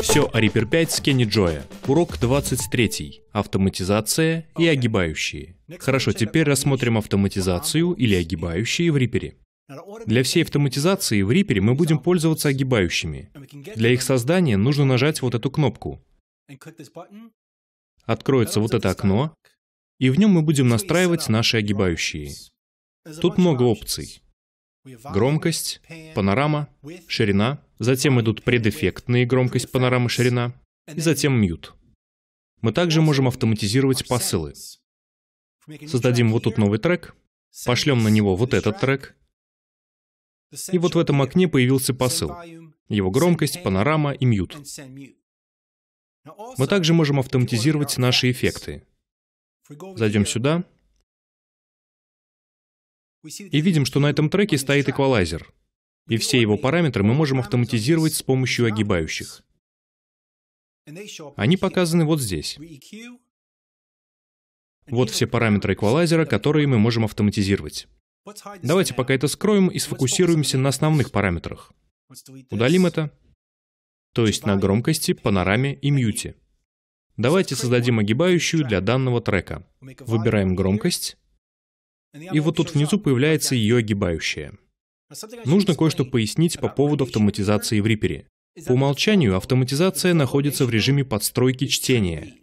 Все о Reaper 5 с Кенни Джоя. Урок 23. Автоматизация и огибающие. Хорошо, теперь рассмотрим автоматизацию или огибающие в Reaper. Для всей автоматизации в Reaper мы будем пользоваться огибающими. Для их создания нужно нажать вот эту кнопку. Откроется вот это окно, и в нем мы будем настраивать наши огибающие. Тут много опций громкость, панорама, ширина, затем идут предэффектные громкость, панорама, ширина, и затем мьют. Мы также можем автоматизировать посылы. Создадим вот тут новый трек, пошлем на него вот этот трек, и вот в этом окне появился посыл. Его громкость, панорама и мьют. Мы также можем автоматизировать наши эффекты. Зайдем сюда, и видим, что на этом треке стоит эквалайзер. И все его параметры мы можем автоматизировать с помощью огибающих. Они показаны вот здесь. Вот все параметры эквалайзера, которые мы можем автоматизировать. Давайте пока это скроем и сфокусируемся на основных параметрах. Удалим это, то есть на громкости, панораме и мьюте. Давайте создадим огибающую для данного трека. Выбираем громкость, и вот тут внизу появляется ее огибающая. Нужно кое-что пояснить по поводу автоматизации в Reaper. По умолчанию автоматизация находится в режиме подстройки чтения.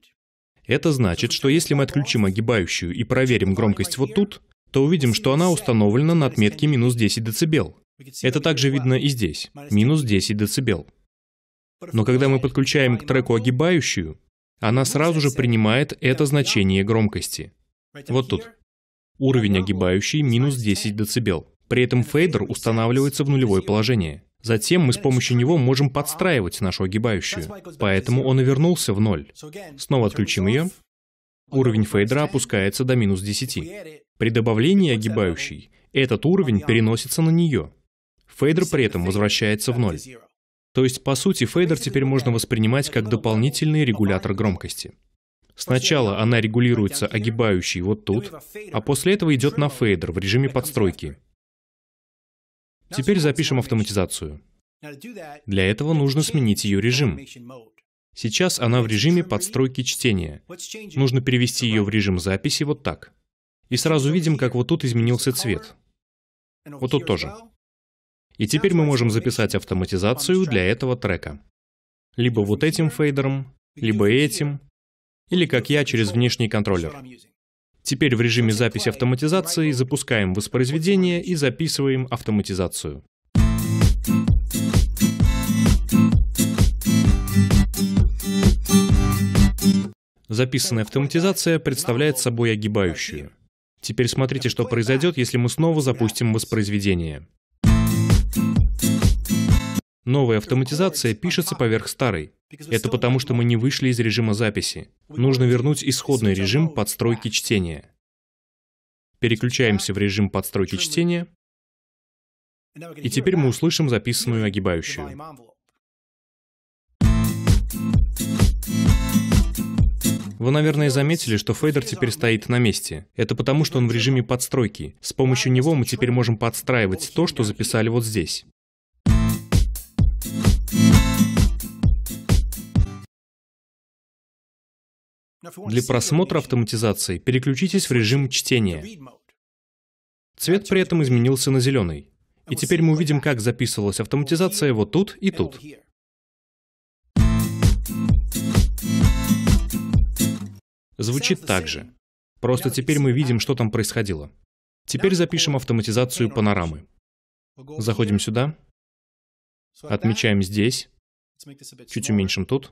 Это значит, что если мы отключим огибающую и проверим громкость вот тут, то увидим, что она установлена на отметке минус 10 дБ. Это также видно и здесь, минус 10 дБ. Но когда мы подключаем к треку огибающую, она сразу же принимает это значение громкости. Вот тут. Уровень огибающий минус 10 дБ. При этом фейдер устанавливается в нулевое положение. Затем мы с помощью него можем подстраивать нашу огибающую. Поэтому он и вернулся в ноль. Снова отключим ее. Уровень фейдера опускается до минус 10. При добавлении огибающей этот уровень переносится на нее. Фейдер при этом возвращается в ноль. То есть, по сути, фейдер теперь можно воспринимать как дополнительный регулятор громкости. Сначала она регулируется огибающей вот тут, а после этого идет на фейдер в режиме подстройки. Теперь запишем автоматизацию. Для этого нужно сменить ее режим. Сейчас она в режиме подстройки чтения. Нужно перевести ее в режим записи вот так. И сразу видим, как вот тут изменился цвет. Вот тут тоже. И теперь мы можем записать автоматизацию для этого трека. Либо вот этим фейдером, либо этим, или как я через внешний контроллер. Теперь в режиме записи автоматизации запускаем воспроизведение и записываем автоматизацию. Записанная автоматизация представляет собой огибающую. Теперь смотрите, что произойдет, если мы снова запустим воспроизведение. Новая автоматизация пишется поверх старой. Это потому, что мы не вышли из режима записи. Нужно вернуть исходный режим подстройки чтения. Переключаемся в режим подстройки чтения. И теперь мы услышим записанную огибающую. Вы, наверное, заметили, что фейдер теперь стоит на месте. Это потому, что он в режиме подстройки. С помощью него мы теперь можем подстраивать то, что записали вот здесь. Для просмотра автоматизации переключитесь в режим чтения. Цвет при этом изменился на зеленый. И теперь мы увидим, как записывалась автоматизация вот тут и тут. Звучит так же. Просто теперь мы видим, что там происходило. Теперь запишем автоматизацию панорамы. Заходим сюда. Отмечаем здесь. Чуть уменьшим тут.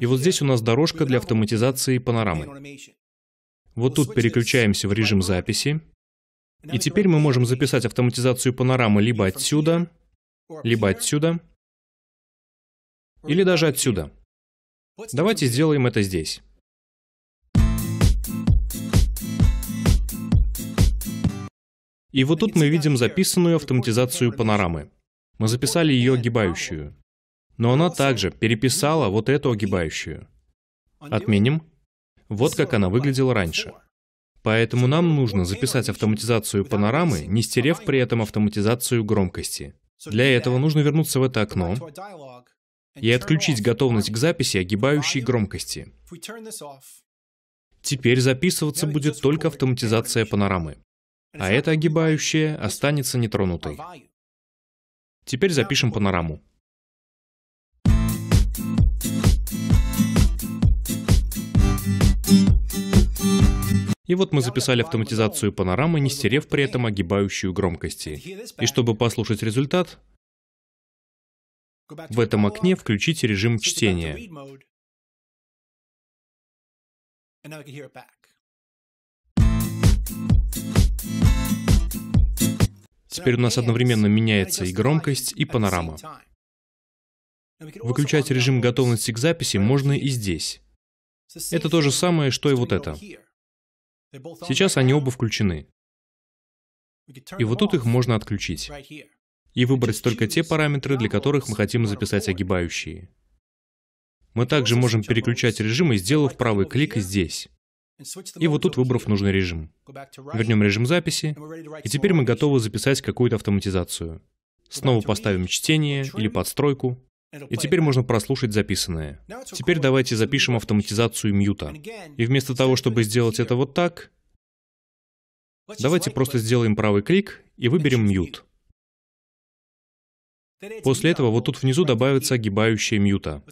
И вот здесь у нас дорожка для автоматизации панорамы. Вот тут переключаемся в режим записи. И теперь мы можем записать автоматизацию панорамы либо отсюда, либо отсюда, или даже отсюда. Давайте сделаем это здесь. И вот тут мы видим записанную автоматизацию панорамы. Мы записали ее огибающую. Но она также переписала вот эту огибающую. Отменим. Вот как она выглядела раньше. Поэтому нам нужно записать автоматизацию панорамы, не стерев при этом автоматизацию громкости. Для этого нужно вернуться в это окно и отключить готовность к записи огибающей громкости. Теперь записываться будет только автоматизация панорамы, а эта огибающая останется нетронутой. Теперь запишем панораму. И вот мы записали автоматизацию панорамы, не стерев при этом огибающую громкости. И чтобы послушать результат, в этом окне включите режим чтения. Теперь у нас одновременно меняется и громкость, и панорама. Выключать режим готовности к записи можно и здесь. Это то же самое, что и вот это. Сейчас они оба включены. И вот тут их можно отключить. И выбрать только те параметры, для которых мы хотим записать огибающие. Мы также можем переключать режимы, сделав правый клик здесь. И вот тут выбрав нужный режим. Вернем режим записи, и теперь мы готовы записать какую-то автоматизацию. Снова поставим чтение или подстройку. И теперь можно прослушать записанное. Теперь давайте запишем автоматизацию мьюта. И вместо того, чтобы сделать это вот так, давайте просто сделаем правый клик и выберем мьют. После этого вот тут внизу добавится огибающая мьюта.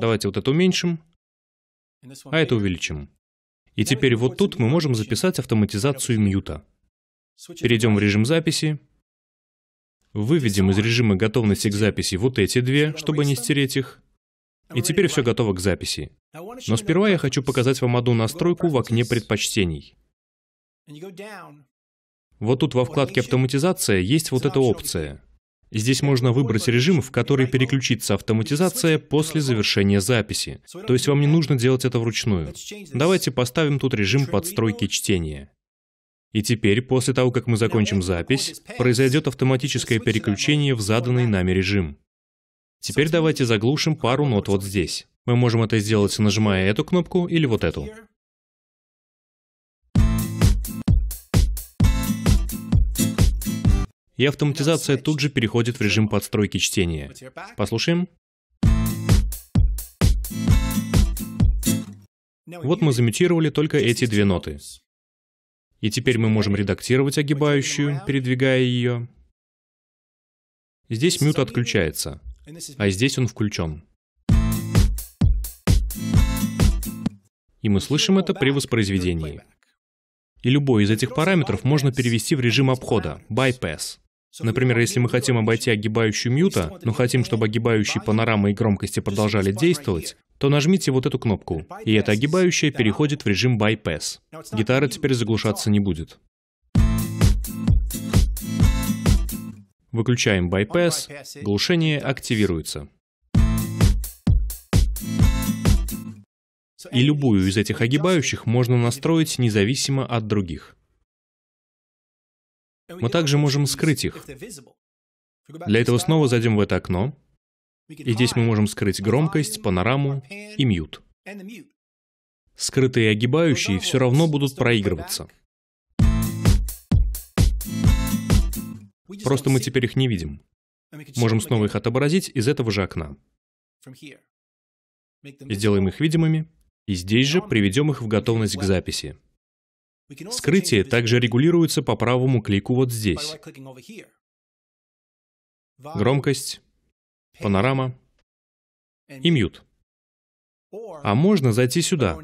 Давайте вот это уменьшим, а это увеличим. И теперь вот тут мы можем записать автоматизацию мьюта. Перейдем в режим записи, Выведем из режима готовности к записи вот эти две, чтобы не стереть их. И теперь все готово к записи. Но сперва я хочу показать вам одну настройку в окне предпочтений. Вот тут во вкладке «Автоматизация» есть вот эта опция. Здесь можно выбрать режим, в который переключится автоматизация после завершения записи. То есть вам не нужно делать это вручную. Давайте поставим тут режим подстройки чтения. И теперь, после того, как мы закончим запись, произойдет автоматическое переключение в заданный нами режим. Теперь давайте заглушим пару нот вот здесь. Мы можем это сделать, нажимая эту кнопку или вот эту. И автоматизация тут же переходит в режим подстройки чтения. Послушаем. Вот мы замутировали только эти две ноты. И теперь мы можем редактировать огибающую, передвигая ее. Здесь мют отключается, а здесь он включен. И мы слышим это при воспроизведении. И любой из этих параметров можно перевести в режим обхода, bypass. Например, если мы хотим обойти огибающую мьюта, но хотим, чтобы огибающие панорамы и громкости продолжали действовать, то нажмите вот эту кнопку, и эта огибающая переходит в режим Bypass. Гитара теперь заглушаться не будет. Выключаем Bypass, глушение активируется. И любую из этих огибающих можно настроить независимо от других. Мы также можем скрыть их. Для этого снова зайдем в это окно, и здесь мы можем скрыть громкость, панораму и мьют. Скрытые и огибающие все равно будут проигрываться. Просто мы теперь их не видим. Можем снова их отобразить из этого же окна. Сделаем их видимыми, и здесь же приведем их в готовность к записи. Скрытие также регулируется по правому клику вот здесь. Громкость, панорама и мьют. А можно зайти сюда,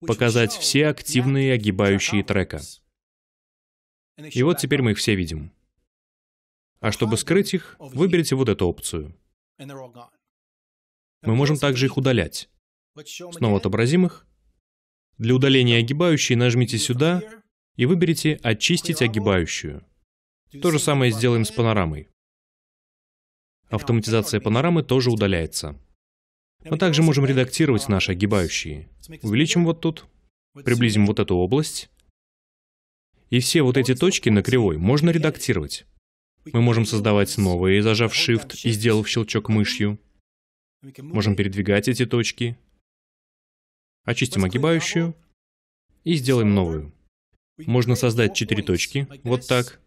показать все активные огибающие трека. И вот теперь мы их все видим. А чтобы скрыть их, выберите вот эту опцию. Мы можем также их удалять. Снова отобразим их. Для удаления огибающей нажмите сюда и выберите «Очистить огибающую». То же самое сделаем с панорамой. Автоматизация панорамы тоже удаляется. Мы также можем редактировать наши огибающие. Увеличим вот тут, приблизим вот эту область. И все вот эти точки на кривой можно редактировать. Мы можем создавать новые, зажав Shift и сделав щелчок мышью. Можем передвигать эти точки, очистим огибающую и сделаем новую. Можно создать четыре точки, вот так.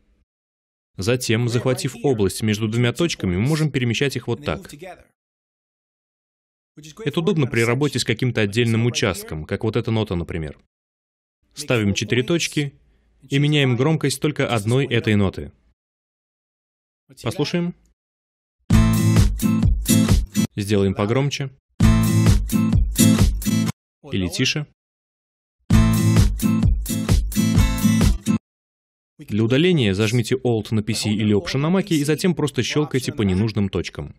Затем, захватив область между двумя точками, мы можем перемещать их вот так. Это удобно при работе с каким-то отдельным участком, как вот эта нота, например. Ставим четыре точки и меняем громкость только одной этой ноты. Послушаем. Сделаем погромче. Или тише. Для удаления зажмите Alt на PC или Option на Mac и затем просто щелкайте по ненужным точкам.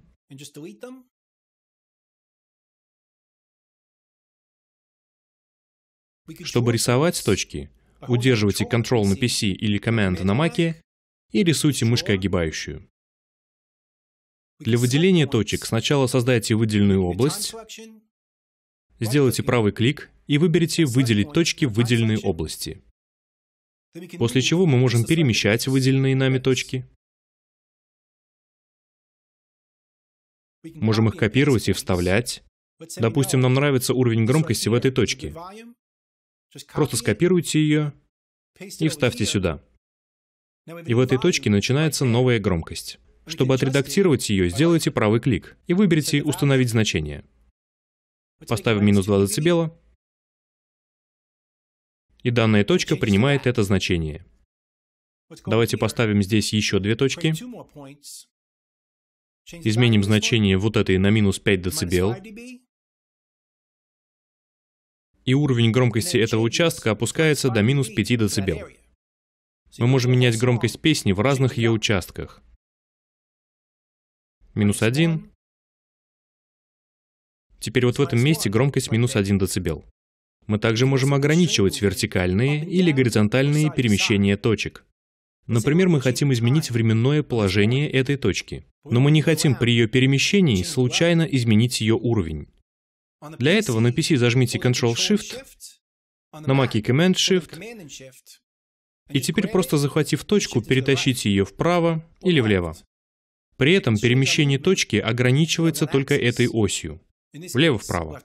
Чтобы рисовать точки, удерживайте Ctrl на PC или Command на Mac и рисуйте мышкой огибающую. Для выделения точек сначала создайте выделенную область, сделайте правый клик и выберите «Выделить точки в выделенной области». После чего мы можем перемещать выделенные нами точки. Можем их копировать и вставлять. Допустим, нам нравится уровень громкости в этой точке. Просто скопируйте ее и вставьте сюда. И в этой точке начинается новая громкость. Чтобы отредактировать ее, сделайте правый клик и выберите «Установить значение». Поставим минус 2 децибела, и данная точка принимает это значение. Давайте поставим здесь еще две точки, изменим значение вот этой на минус 5 дБ, и уровень громкости этого участка опускается до минус 5 дБ. Мы можем менять громкость песни в разных ее участках. Минус 1, Теперь вот в этом месте громкость минус 1 дБ. Мы также можем ограничивать вертикальные или горизонтальные перемещения точек. Например, мы хотим изменить временное положение этой точки, но мы не хотим при ее перемещении случайно изменить ее уровень. Для этого на PC зажмите Ctrl-Shift, на Mac Command-Shift, и теперь просто захватив точку, перетащите ее вправо или влево. При этом перемещение точки ограничивается только этой осью влево-вправо.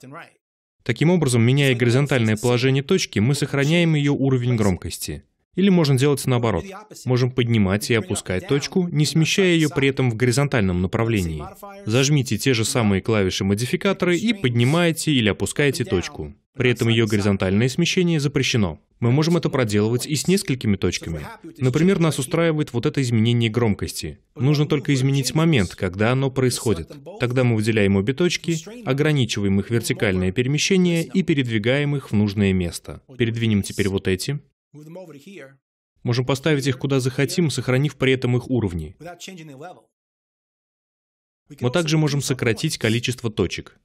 Таким образом, меняя горизонтальное положение точки, мы сохраняем ее уровень громкости. Или можно делать наоборот. Можем поднимать и опускать точку, не смещая ее при этом в горизонтальном направлении. Зажмите те же самые клавиши модификаторы и поднимаете или опускаете точку. При этом ее горизонтальное смещение запрещено. Мы можем это проделывать и с несколькими точками. Например, нас устраивает вот это изменение громкости. Нужно только изменить момент, когда оно происходит. Тогда мы выделяем обе точки, ограничиваем их вертикальное перемещение и передвигаем их в нужное место. Передвинем теперь вот эти. Можем поставить их куда захотим, сохранив при этом их уровни. Мы также можем сократить количество точек.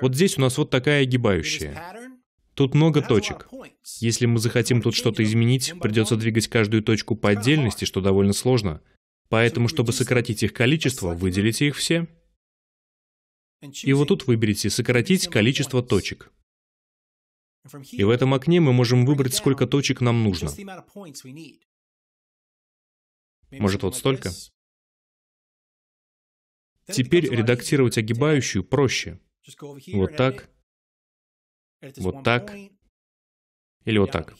Вот здесь у нас вот такая огибающая. Тут много точек. Если мы захотим тут что-то изменить, придется двигать каждую точку по отдельности, что довольно сложно. Поэтому, чтобы сократить их количество, выделите их все. И вот тут выберите «Сократить количество точек». И в этом окне мы можем выбрать, сколько точек нам нужно. Может, вот столько? Теперь редактировать огибающую проще. Вот так вот так или вот так.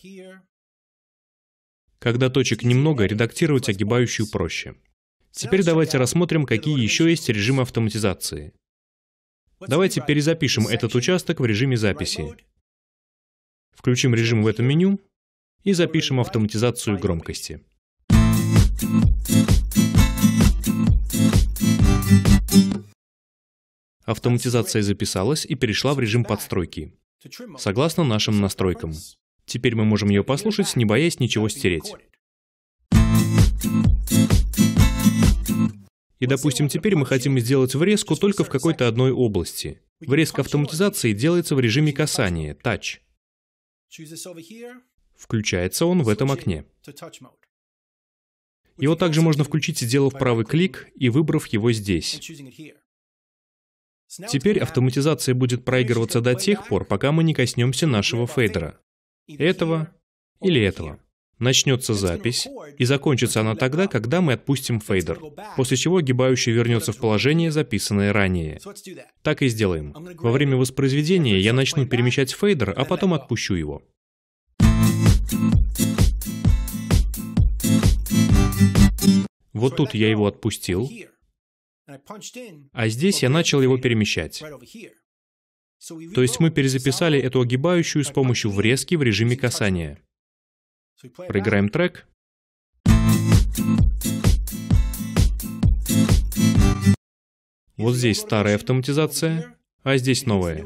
Когда точек немного, редактировать огибающую проще. Теперь давайте рассмотрим, какие еще есть режимы автоматизации. Давайте перезапишем этот участок в режиме записи. Включим режим в этом меню и запишем автоматизацию громкости. Автоматизация записалась и перешла в режим подстройки согласно нашим настройкам. Теперь мы можем ее послушать, не боясь ничего стереть. И, допустим, теперь мы хотим сделать врезку только в какой-то одной области. Врезка автоматизации делается в режиме касания, touch. Включается он в этом окне. Его также можно включить, сделав правый клик и выбрав его здесь. Теперь автоматизация будет проигрываться до тех пор, пока мы не коснемся нашего фейдера. Этого или этого. Начнется запись, и закончится она тогда, когда мы отпустим фейдер, после чего гибающий вернется в положение, записанное ранее. Так и сделаем. Во время воспроизведения я начну перемещать фейдер, а потом отпущу его. Вот тут я его отпустил, а здесь я начал его перемещать. То есть мы перезаписали эту огибающую с помощью врезки в режиме касания. Проиграем трек. Вот здесь старая автоматизация, а здесь новая.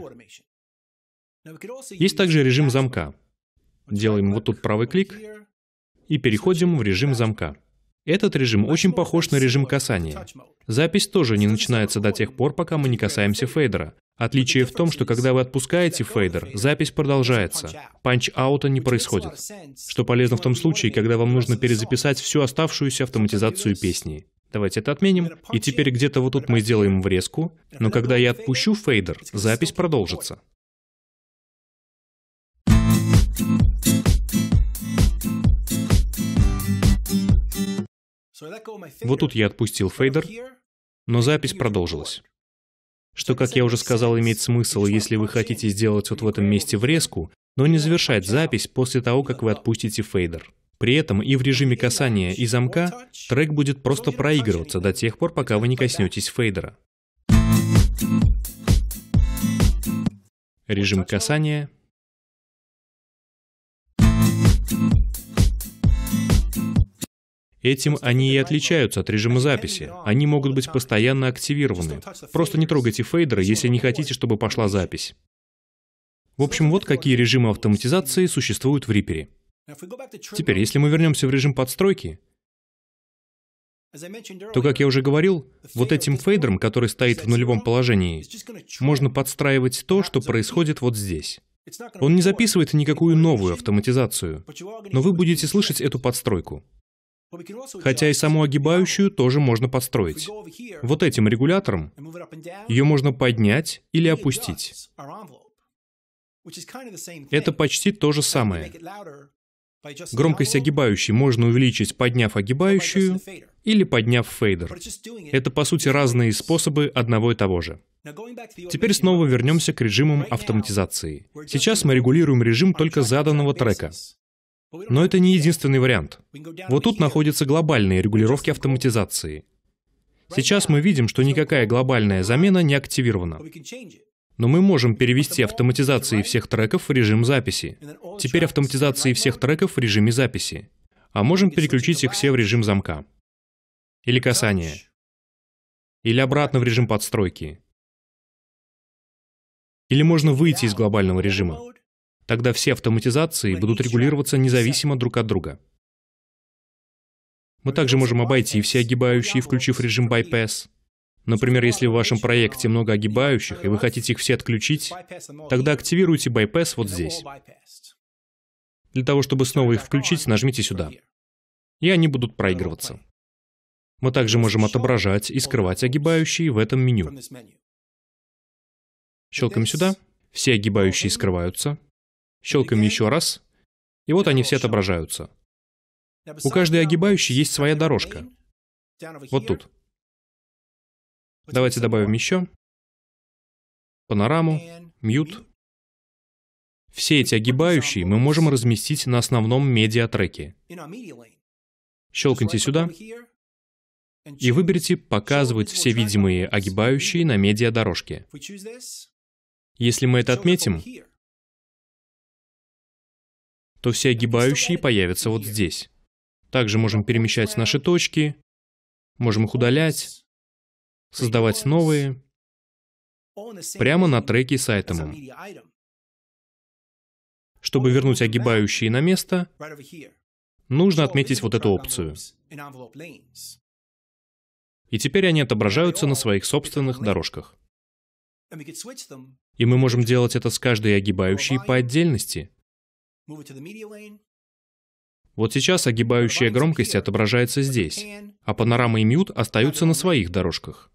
Есть также режим замка. Делаем вот тут правый клик и переходим в режим замка. Этот режим очень похож на режим касания. Запись тоже не начинается до тех пор, пока мы не касаемся фейдера. Отличие в том, что когда вы отпускаете фейдер, запись продолжается. Панч-аута не происходит. Что полезно в том случае, когда вам нужно перезаписать всю оставшуюся автоматизацию песни. Давайте это отменим. И теперь где-то вот тут мы сделаем врезку, но когда я отпущу фейдер, запись продолжится. Вот тут я отпустил фейдер, но запись продолжилась. Что, как я уже сказал, имеет смысл, если вы хотите сделать вот в этом месте врезку, но не завершать запись после того, как вы отпустите фейдер. При этом и в режиме касания и замка трек будет просто проигрываться до тех пор, пока вы не коснетесь фейдера. Режим касания — Этим они и отличаются от режима записи. Они могут быть постоянно активированы. Просто не трогайте фейдеры, если не хотите, чтобы пошла запись. В общем, вот какие режимы автоматизации существуют в Reaper. Теперь, если мы вернемся в режим подстройки, то, как я уже говорил, вот этим фейдером, который стоит в нулевом положении, можно подстраивать то, что происходит вот здесь. Он не записывает никакую новую автоматизацию, но вы будете слышать эту подстройку. Хотя и саму огибающую тоже можно подстроить. Вот этим регулятором ее можно поднять или опустить. Это почти то же самое. Громкость огибающей можно увеличить, подняв огибающую или подняв фейдер. Это, по сути, разные способы одного и того же. Теперь снова вернемся к режимам автоматизации. Сейчас мы регулируем режим только заданного трека. Но это не единственный вариант. Вот тут находятся глобальные регулировки автоматизации. Сейчас мы видим, что никакая глобальная замена не активирована. Но мы можем перевести автоматизации всех треков в режим записи. Теперь автоматизации всех треков в режиме записи. А можем переключить их все в режим замка. Или касания. Или обратно в режим подстройки. Или можно выйти из глобального режима. Тогда все автоматизации будут регулироваться независимо друг от друга. Мы также можем обойти все огибающие, включив режим Bypass. Например, если в вашем проекте много огибающих, и вы хотите их все отключить, тогда активируйте Bypass вот здесь. Для того, чтобы снова их включить, нажмите сюда. И они будут проигрываться. Мы также можем отображать и скрывать огибающие в этом меню. Щелкаем сюда. Все огибающие скрываются. Щелкаем еще раз, и вот они все отображаются. У каждой огибающей есть своя дорожка. Вот тут. Давайте добавим еще. Панораму, мьют. Все эти огибающие мы можем разместить на основном медиатреке. Щелкните сюда и выберите «Показывать все видимые огибающие на медиадорожке». Если мы это отметим, то все огибающие появятся вот здесь. Также можем перемещать наши точки, можем их удалять, создавать новые, прямо на треке с айтемом. Чтобы вернуть огибающие на место, нужно отметить вот эту опцию. И теперь они отображаются на своих собственных дорожках. И мы можем делать это с каждой огибающей по отдельности. Вот сейчас огибающая громкость отображается здесь, а панорама и мьют остаются на своих дорожках.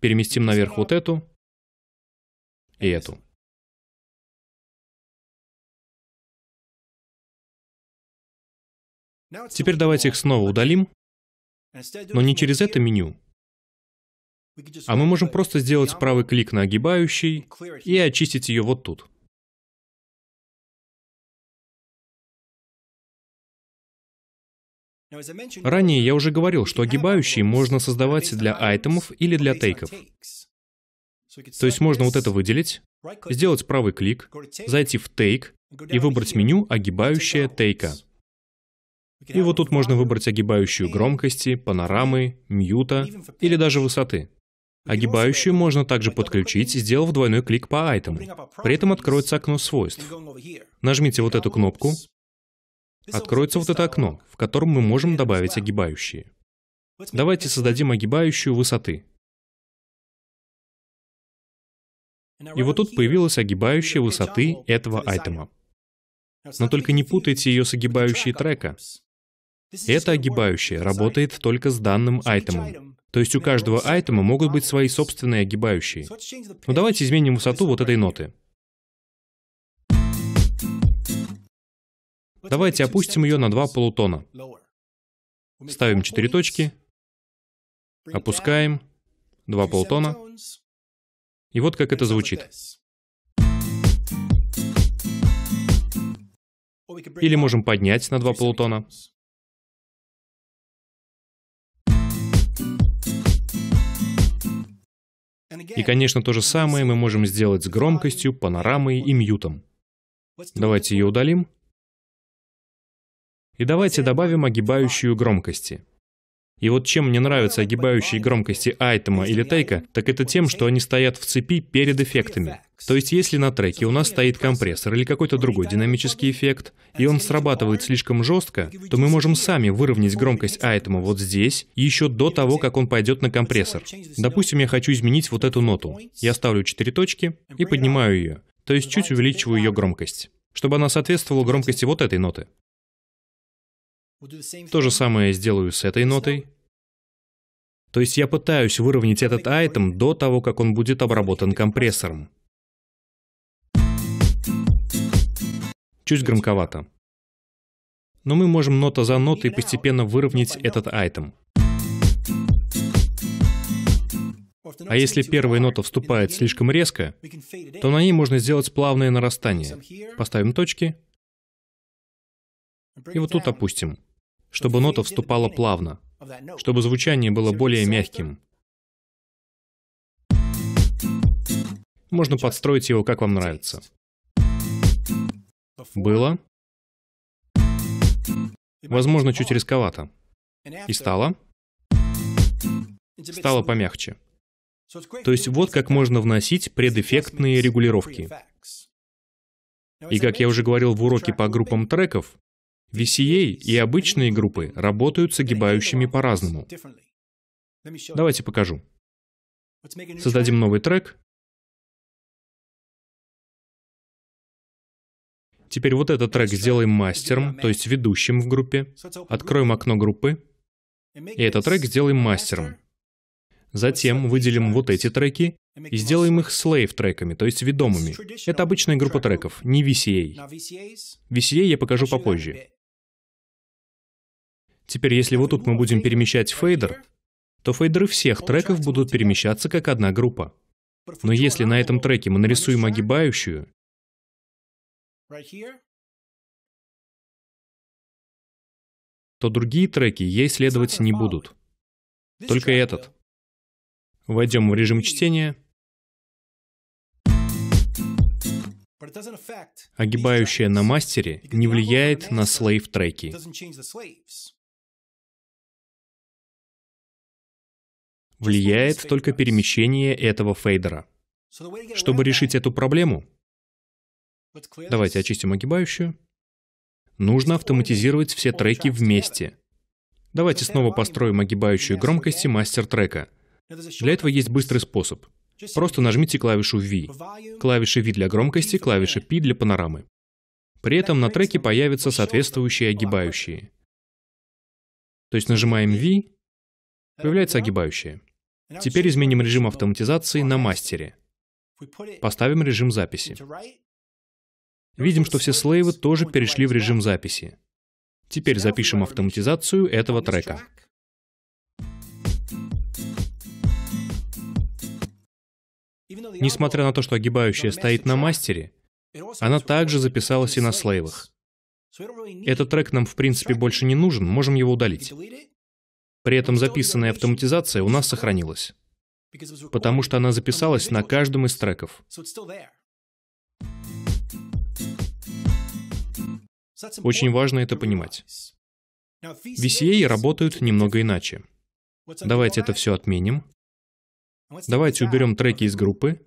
Переместим наверх вот эту и эту. Теперь давайте их снова удалим, но не через это меню. А мы можем просто сделать правый клик на огибающий и очистить ее вот тут. Ранее я уже говорил, что огибающие можно создавать для айтемов или для тейков. То есть можно вот это выделить, сделать правый клик, зайти в Take и выбрать меню «Огибающая тейка». И вот тут можно выбрать огибающую громкости, панорамы, мьюта или даже высоты. Огибающую можно также подключить, сделав двойной клик по айтему. При этом откроется окно свойств. Нажмите вот эту кнопку, откроется вот это окно, в котором мы можем добавить огибающие. Давайте создадим огибающую высоты. И вот тут появилась огибающая высоты этого айтема. Но только не путайте ее с огибающей трека. Эта огибающая работает только с данным айтемом. То есть у каждого айтема могут быть свои собственные огибающие. Но ну, давайте изменим высоту вот этой ноты. Давайте опустим ее на два полутона. Ставим четыре точки, опускаем, два полутона. И вот как это звучит. Или можем поднять на два полутона. И, конечно, то же самое мы можем сделать с громкостью, панорамой и мьютом. Давайте ее удалим. И давайте добавим огибающую громкости. И вот чем мне нравятся огибающие громкости айтема или тейка, так это тем, что они стоят в цепи перед эффектами. То есть если на треке у нас стоит компрессор или какой-то другой динамический эффект, и он срабатывает слишком жестко, то мы можем сами выровнять громкость айтема вот здесь, еще до того, как он пойдет на компрессор. Допустим, я хочу изменить вот эту ноту. Я ставлю 4 точки и поднимаю ее, то есть чуть увеличиваю ее громкость, чтобы она соответствовала громкости вот этой ноты. То же самое сделаю с этой нотой. То есть я пытаюсь выровнять этот айтем до того, как он будет обработан компрессором. Чуть громковато. Но мы можем нота за нотой постепенно выровнять этот айтем. А если первая нота вступает слишком резко, то на ней можно сделать плавное нарастание. Поставим точки. И вот тут опустим чтобы нота вступала плавно, чтобы звучание было более мягким. Можно подстроить его, как вам нравится. Было. Возможно, чуть рисковато. И стало. Стало помягче. То есть вот как можно вносить предэффектные регулировки. И как я уже говорил в уроке по группам треков, VCA и обычные группы работают с огибающими по-разному. Давайте покажу. Создадим новый трек. Теперь вот этот трек сделаем мастером, то есть ведущим в группе. Откроем окно группы. И этот трек сделаем мастером. Затем выделим вот эти треки и сделаем их слейв-треками, то есть ведомыми. Это обычная группа треков, не VCA. VCA я покажу попозже. Теперь, если вот тут мы будем перемещать фейдер, то фейдеры всех треков будут перемещаться как одна группа. Но если на этом треке мы нарисуем огибающую, то другие треки ей следовать не будут. Только этот. Войдем в режим чтения. Огибающая на мастере не влияет на слейв-треки. влияет только перемещение этого фейдера. Чтобы решить эту проблему, давайте очистим огибающую, нужно автоматизировать все треки вместе. Давайте снова построим огибающую громкости мастер трека. Для этого есть быстрый способ. Просто нажмите клавишу V. Клавиши V для громкости, клавиша P для панорамы. При этом на треке появятся соответствующие огибающие. То есть нажимаем V, Появляется огибающее. Теперь изменим режим автоматизации на мастере. Поставим режим записи. Видим, что все слейвы тоже перешли в режим записи. Теперь запишем автоматизацию этого трека. Несмотря на то, что огибающая стоит на мастере, она также записалась и на слейвах. Этот трек нам, в принципе, больше не нужен, можем его удалить. При этом записанная автоматизация у нас сохранилась, потому что она записалась на каждом из треков. Очень важно это понимать. VCA работают немного иначе. Давайте это все отменим. Давайте уберем треки из группы.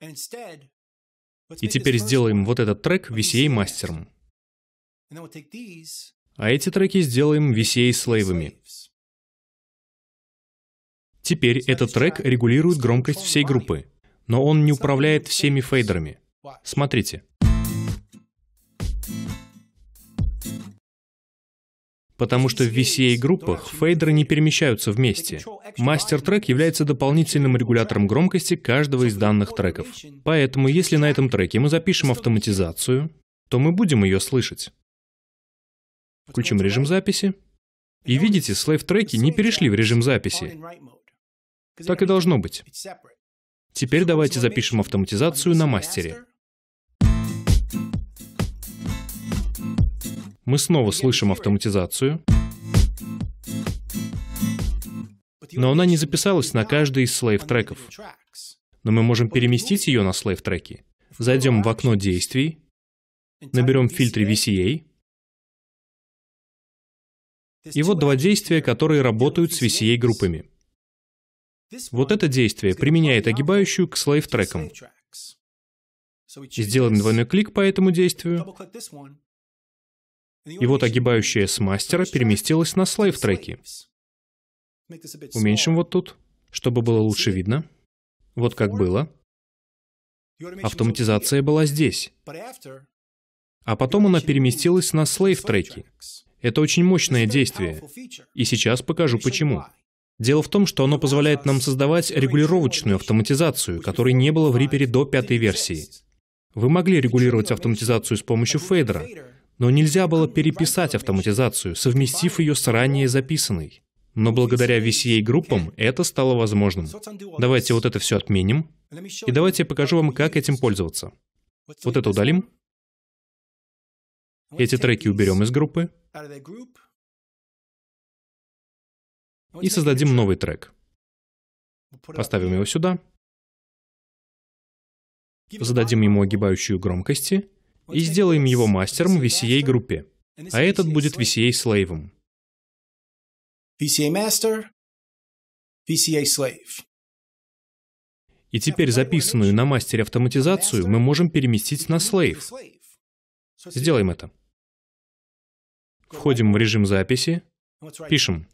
И теперь сделаем вот этот трек VCA мастером а эти треки сделаем висей слейвами Теперь этот трек регулирует громкость всей группы, но он не управляет всеми фейдерами. Смотрите. Потому что в VCA-группах фейдеры не перемещаются вместе. Мастер-трек является дополнительным регулятором громкости каждого из данных треков. Поэтому, если на этом треке мы запишем автоматизацию, то мы будем ее слышать. Включим режим записи. И видите, слейв-треки не перешли в режим записи. Так и должно быть. Теперь давайте запишем автоматизацию на мастере. Мы снова слышим автоматизацию. Но она не записалась на каждый из слейв-треков. Но мы можем переместить ее на слейв-треки. Зайдем в окно действий, наберем в фильтре VCA, и вот два действия, которые работают с VCA-группами. Вот это действие применяет огибающую к слайв трекам Сделаем двойной клик по этому действию. И вот огибающая с мастера переместилась на слайв треки Уменьшим вот тут, чтобы было лучше видно. Вот как было. Автоматизация была здесь. А потом она переместилась на слейв-треки. Это очень мощное действие. И сейчас покажу почему. Дело в том, что оно позволяет нам создавать регулировочную автоматизацию, которой не было в Reaper до пятой версии. Вы могли регулировать автоматизацию с помощью фейдера, но нельзя было переписать автоматизацию, совместив ее с ранее записанной. Но благодаря VCA-группам это стало возможным. Давайте вот это все отменим, и давайте я покажу вам, как этим пользоваться. Вот это удалим, эти треки уберем из группы и создадим новый трек. Поставим его сюда, зададим ему огибающую громкости и сделаем его мастером в VCA группе, а этот будет VCA слейвом. VCA master, VCA slave. И теперь записанную на мастере автоматизацию мы можем переместить на слейв. Сделаем это. Входим в режим записи. Пишем.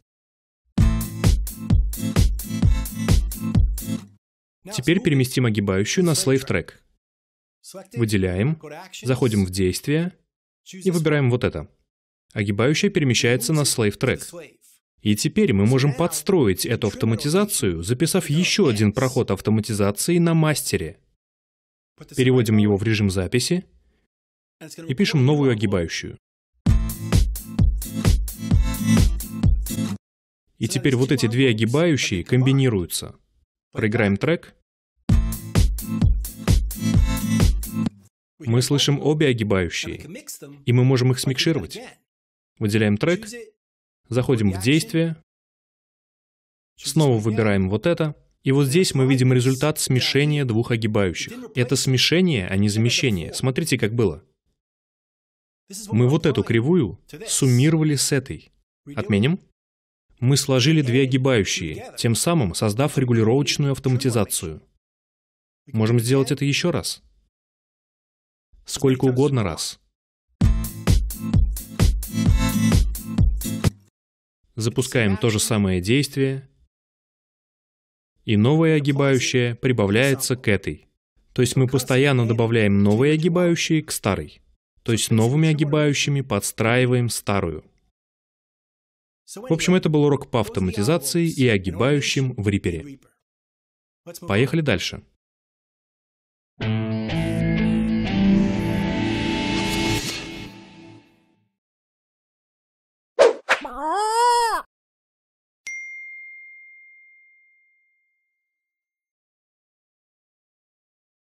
Теперь переместим огибающую на Slave Track. Выделяем, заходим в действие и выбираем вот это. Огибающая перемещается на Slave Track. И теперь мы можем подстроить эту автоматизацию, записав еще один проход автоматизации на мастере. Переводим его в режим записи и пишем новую огибающую. И теперь вот эти две огибающие комбинируются. Проиграем трек. Мы слышим обе огибающие, и мы можем их смикшировать. Выделяем трек, заходим в действие, снова выбираем вот это, и вот здесь мы видим результат смешения двух огибающих. Это смешение, а не замещение. Смотрите, как было. Мы вот эту кривую суммировали с этой. Отменим. Мы сложили две огибающие, тем самым создав регулировочную автоматизацию. Можем сделать это еще раз. Сколько угодно раз. Запускаем то же самое действие, и новая огибающая прибавляется к этой. То есть мы постоянно добавляем новые огибающие к старой. То есть новыми огибающими подстраиваем старую. В общем, это был урок по автоматизации и огибающим в рипере. Поехали дальше. Thank you.